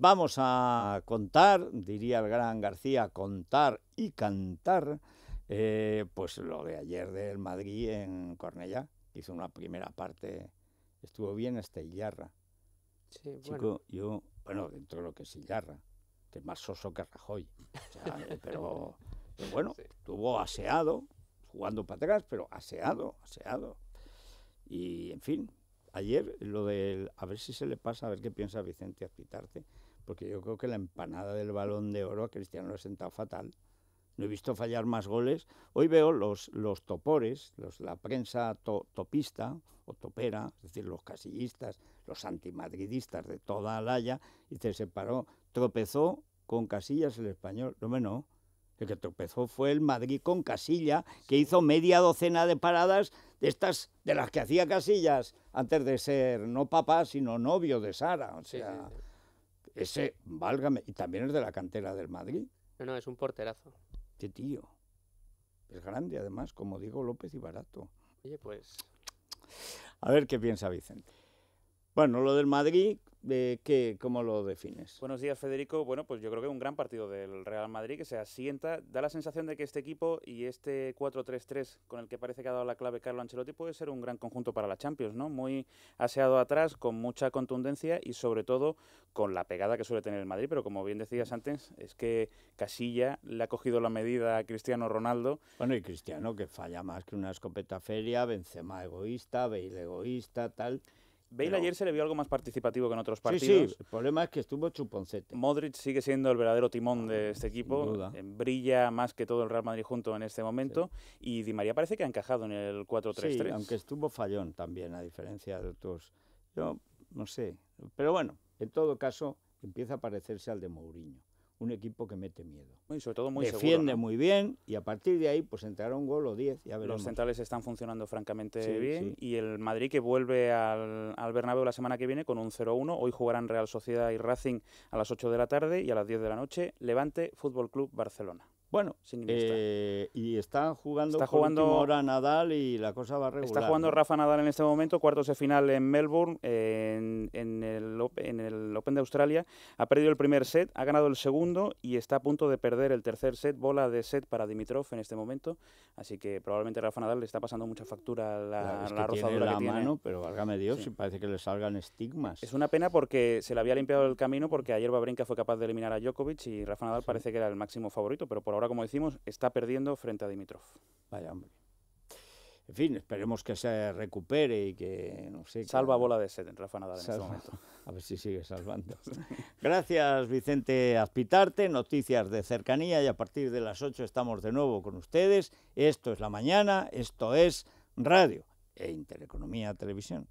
Vamos a contar, diría el gran García, contar y cantar, eh, pues lo de ayer del Madrid en Cornella. Hizo una primera parte, estuvo bien este Illarra. Sí, bueno. yo, bueno, dentro de lo que es Illarra, que es más soso que Rajoy. pero, bueno, estuvo aseado, jugando para atrás, pero aseado, aseado. Y en fin, ayer lo del, a ver si se le pasa, a ver qué piensa Vicente Azpitarte, porque yo creo que la empanada del balón de oro a Cristiano lo ha sentado fatal. No he visto fallar más goles. Hoy veo los, los topores, la prensa topista o topera, es decir, los casillistas, los antimadridistas de toda haya, y se separó. Tropezó con Casillas el español. No, no. El que tropezó fue el Madrid con Casilla, que hizo media docena de paradas de estas, de las que hacía Casillas antes de ser no papá, sino novio de Sara. O sea, ese, válgame, y también es de la cantera del Madrid. No, no, es un porterazo. Qué tío. Es grande, además, como digo, López y barato. Oye, pues. A ver qué piensa Vicente. Bueno, lo del Madrid, eh, ¿Cómo lo defines? Buenos días, Federico. Bueno, pues yo creo que un gran partido del Real Madrid que se asienta. Da la sensación de que este equipo y este 4-3-3 con el que parece que ha dado la clave Carlo Ancelotti puede ser un gran conjunto para la Champions, ¿no? Muy aseado atrás, con mucha contundencia y sobre todo con la pegada que suele tener el Madrid. Pero como bien decías antes, es que Casilla le ha cogido la medida a Cristiano Ronaldo. Bueno, y Cristiano que falla más que una escopeta feria, Benzema egoísta, Bale egoísta, tal. Bale ayer se le vio algo más participativo que en otros partidos. Sí, el problema es que estuvo chuponcete. Modric sigue siendo el verdadero timón de este equipo. Eh, brilla más que todo el Real Madrid junto en este momento. Y Di María parece que ha encajado en el 4-3-3. Sí, aunque estuvo fallón también, a diferencia de otros. Yo no sé. Pero bueno, en todo caso, empieza a parecerse al de Mourinho un equipo que mete miedo. sobre todo muy Defiende muy bien y a partir de ahí pues entrará un gol o 10. Los centrales están funcionando francamente bien y el Madrid que vuelve al, al, Bernabéu la semana que viene con un 0-1. Hoy jugarán Real Sociedad y Racing a las 8 de la tarde y a las 10 de la noche Levante Fútbol Club Barcelona. Bueno, sin eh, y está jugando, está jugando ahora Nadal y la cosa va regular. Está jugando Rafa Nadal en este momento, cuartos de final en Melbourne, en, el, en, el, Open de Australia. Ha perdido el primer set, ha ganado el segundo y está a punto de perder el tercer set. Bola de set para Dimitrov en este momento. Así que probablemente Rafa Nadal le está pasando mucha factura a la, claro, es la tiene la mano, pero válgame Dios, parece que le salgan estigmas. Es una pena porque se le había limpiado el camino porque ayer Babrinka fue capaz de eliminar a Djokovic y Rafa Nadal parece que era el máximo favorito, pero por ahora, como decimos, está perdiendo frente a Dimitrov. Vaya hombre. En fin, esperemos que se recupere y que, no sé... Salva bola de sed en Rafa Nadal este momento. A ver si sigue salvando. Gracias, Vicente Aspitarte. Noticias de cercanía y a partir de las 8 estamos de nuevo con ustedes. Esto es La Mañana, esto es Radio e Intereconomía Televisión.